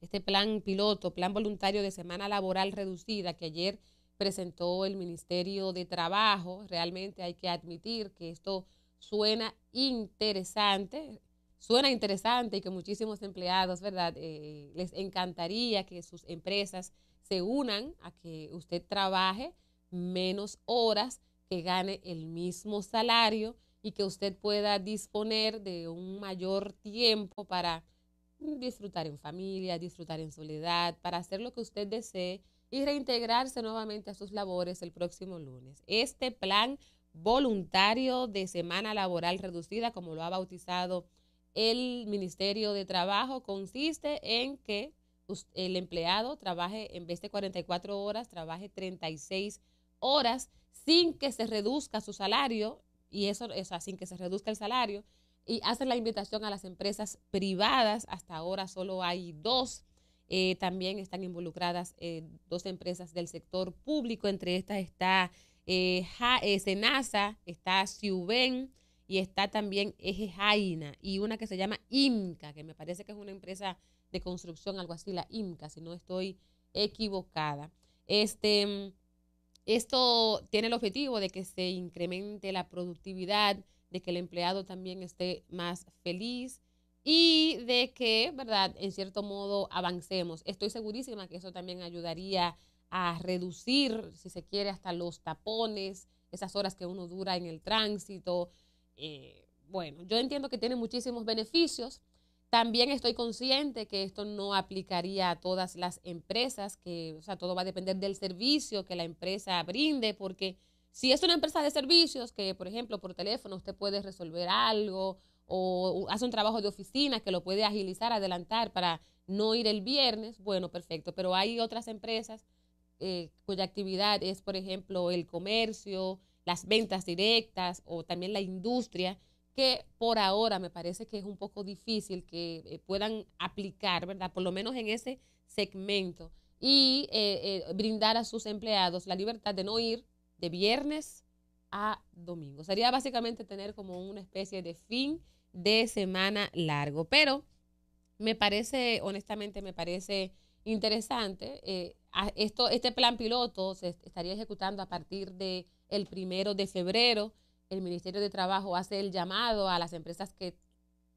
este plan piloto, plan voluntario de semana laboral reducida que ayer presentó el Ministerio de Trabajo. Realmente hay que admitir que esto suena interesante, suena interesante y que muchísimos empleados, ¿verdad? Eh, les encantaría que sus empresas se unan a que usted trabaje menos horas, que gane el mismo salario y que usted pueda disponer de un mayor tiempo para disfrutar en familia, disfrutar en soledad, para hacer lo que usted desee y reintegrarse nuevamente a sus labores el próximo lunes. Este plan voluntario de semana laboral reducida, como lo ha bautizado el Ministerio de Trabajo, consiste en que el empleado trabaje, en vez de 44 horas, trabaje 36 horas sin que se reduzca su salario, y eso, es sin que se reduzca el salario, y hacen la invitación a las empresas privadas. Hasta ahora solo hay dos. Eh, también están involucradas eh, dos empresas del sector público. Entre estas está eh, Senasa, está Ciuben y está también Eje y una que se llama IMCA, que me parece que es una empresa de construcción, algo así, la IMCA, si no estoy equivocada. Este, mm, esto tiene el objetivo de que se incremente la productividad, de que el empleado también esté más feliz y de que, ¿verdad?, en cierto modo avancemos. Estoy segurísima que eso también ayudaría a reducir, si se quiere, hasta los tapones, esas horas que uno dura en el tránsito. Eh, bueno, yo entiendo que tiene muchísimos beneficios. También estoy consciente que esto no aplicaría a todas las empresas, que, o sea, todo va a depender del servicio que la empresa brinde, porque si es una empresa de servicios que, por ejemplo, por teléfono usted puede resolver algo o hace un trabajo de oficina que lo puede agilizar, adelantar para no ir el viernes, bueno, perfecto. Pero hay otras empresas eh, cuya actividad es, por ejemplo, el comercio, las ventas directas o también la industria, que por ahora me parece que es un poco difícil que eh, puedan aplicar, ¿verdad? Por lo menos en ese segmento y eh, brindar a sus empleados la libertad de no ir de viernes a domingo. Sería básicamente tener como una especie de fin de semana largo, pero me parece, honestamente, me parece interesante. Eh, esto, este plan piloto se estaría ejecutando a partir del el primero de febrero. El Ministerio de Trabajo hace el llamado a las empresas que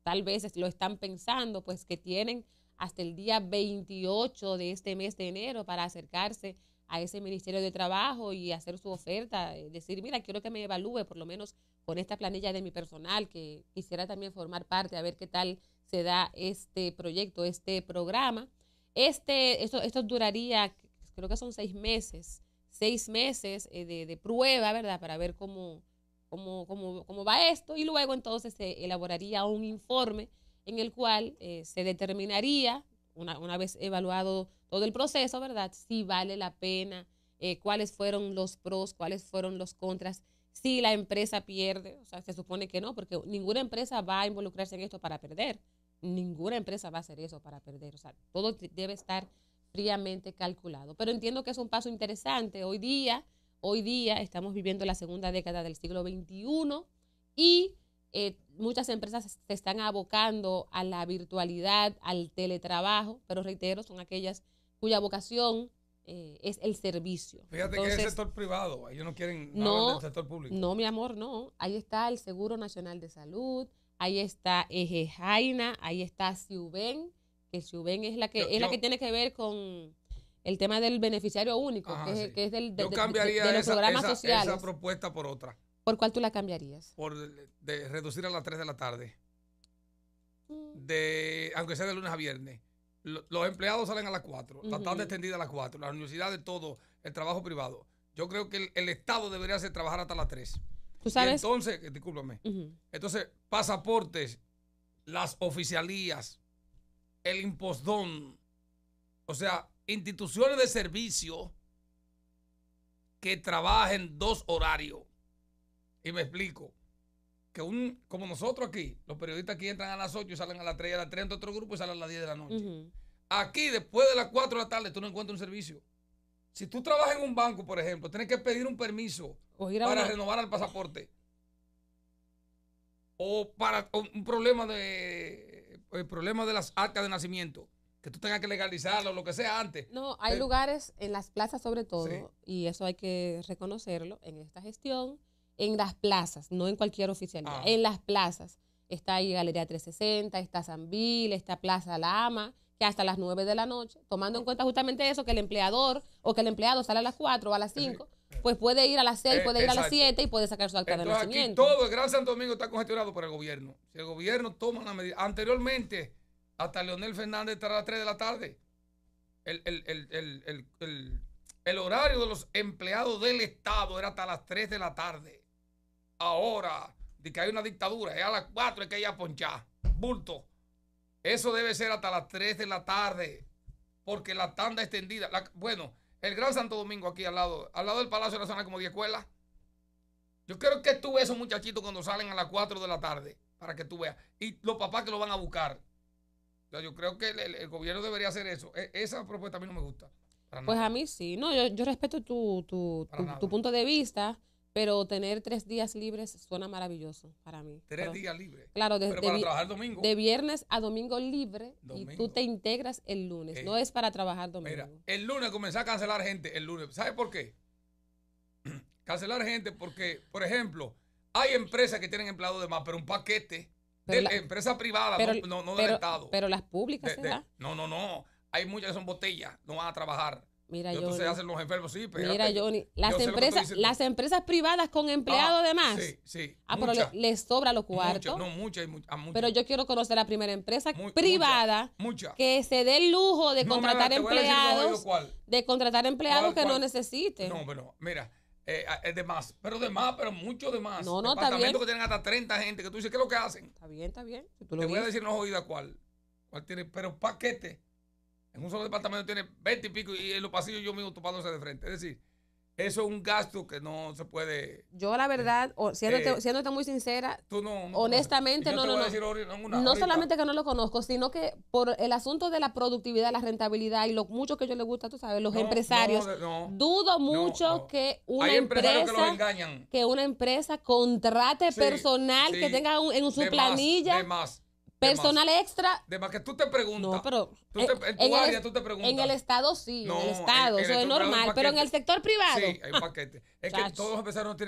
tal vez lo están pensando, pues que tienen hasta el día 28 de este mes de enero para acercarse a ese Ministerio de Trabajo y hacer su oferta, eh, decir, mira, quiero que me evalúe por lo menos con esta planilla de mi personal, que quisiera también formar parte, a ver qué tal se da este proyecto, este programa. Este, esto, esto duraría, creo que son seis meses, seis meses eh, de, prueba, ¿verdad? Para ver cómo, cómo, cómo, cómo va esto y luego entonces se elaboraría un informe en el cual eh, se determinaría, una, una vez evaluado todo el proceso, ¿verdad? Si vale la pena, eh, cuáles fueron los pros, cuáles fueron los contras, si la empresa pierde, o sea, se supone que no, porque ninguna empresa va a involucrarse en esto para perder, ninguna empresa va a hacer eso para perder, o sea, todo debe estar fríamente calculado. Pero entiendo que es un paso interesante. Hoy día, hoy día estamos viviendo la segunda década del siglo XXI y eh, muchas empresas se están abocando a la virtualidad, al teletrabajo, pero reitero, son aquellas cuya vocación eh, es el servicio. Fíjate que es el sector privado, ellos no quieren no, del sector público. No, mi amor, no. Ahí está el Seguro Nacional de Salud, ahí está Eje Jaina, ahí está Ciuben, que Ciuben es la que es la que tiene que ver con el tema del beneficiario único, que, es, que, es, del de, yo cambiaría los esa, propuesta por otra. ¿Por cuál tú la cambiarías? Por de reducir a las 3 de la tarde. Mm. De, aunque sea de lunes a viernes los empleados salen a las 4, la tarde extendida a las 4, la universidad de todo, el trabajo privado. Yo creo que el, Estado debería hacer trabajar hasta las 3. ¿Tú sabes? entonces, eh, discúlpame. Entonces, pasaportes, las oficialías, el impostón, o sea, instituciones de servicio que trabajen dos horarios. Y me explico como nosotros aquí, los periodistas aquí entran a las 8 y salen a las 3, a las 3 otro grupo y salen a las 10 de la noche. Aquí, después de las 4 de la tarde, tú no encuentras un servicio. Si tú trabajas en un banco, por ejemplo, tienes que pedir un permiso para renovar el pasaporte. O para un problema de el problema de las actas de nacimiento, que tú tengas que legalizarlo, o lo que sea antes. No, hay lugares en las plazas sobre todo, y eso hay que reconocerlo en esta gestión en las plazas, no en cualquier oficina, ah. en las plazas. Está ahí Galería 360, está San Sanvil, está Plaza Lama, que hasta las 9 de la noche, tomando en cuenta justamente eso, que el empleador o que el empleado sale a las 4 o a las 5, pues puede ir a las 6, eh, puede ir a las 7 y puede sacar su acta de nacimiento. todo el Gran Santo Domingo está congestionado por el gobierno. Si el gobierno toma una medida, anteriormente, hasta Leonel Fernández estará a las 3 de la tarde. El, el, el, el horario de los empleados del Estado era hasta las 3 de la tarde ahora de que hay una dictadura, es a las 4 hay que ir a ponchar, bulto. Eso debe ser hasta las 3 de la tarde, porque la tanda extendida, bueno, el Gran Santo Domingo aquí al lado, al lado del Palacio la zona como 10 escuela. Yo creo que tú veas esos muchachito cuando salen a las 4 de la tarde, para que tú veas. Y los papás que lo van a buscar. yo creo que el, gobierno debería hacer eso. E, esa propuesta a mí no me gusta. Pues a mí sí. No, yo, respeto tu punto de vista pero tener tres días libres suena maravilloso para mí. Tres días libres. Claro, de, para trabajar domingo. De viernes a domingo libre y tú te integras el lunes. Eh. No es para trabajar domingo. Mira, el lunes comencé a cancelar gente. El lunes. ¿Sabes por qué? cancelar gente porque, por ejemplo, hay empresas que tienen empleados de más, pero un paquete de empresas privadas, no, no, del Estado. Pero las públicas. no, no, no. Hay muchas que son botellas, no van a trabajar. Mira, yo. Entonces hacen los enfermos, sí, pero. Mira, Johnny, las, empresas, las empresas privadas con ah, empleados de más. Sí, sí. Ah, pero les sobra los cuartos. Mucha, no, muchas, Pero yo quiero conocer la primera empresa privada que se dé el lujo de contratar empleados. de contratar empleados que no necesiten. No, pero mira. Eh, es de más, pero de más, pero mucho de más. No, no, está que tienen hasta 30 gente que tú dices, ¿qué es lo que hacen? Está bien, está bien. Te voy a decir, no es oída cuál. cuál tiene, pero paquete un solo departamento tiene 20 y pico y en los pasillos yo mismo topándose de frente. Es decir, eso es un gasto que no se puede. Yo, la verdad, eh, siéndote, muy sincera, honestamente, no, no, no. no solamente que no lo conozco, sino que por el asunto de la productividad, la rentabilidad y lo mucho que yo le gusta, tú sabes, los empresarios, dudo mucho que una empresa. Que, una empresa contrate personal que tenga en su planilla. Personal extra. De más que tú te preguntas. No, pero. Eh, en, tu área el, tú te preguntas. En el Estado sí, en el Estado, eso es normal. Pero en el sector privado. Sí, hay un paquete. es que todos los empezaron, tienen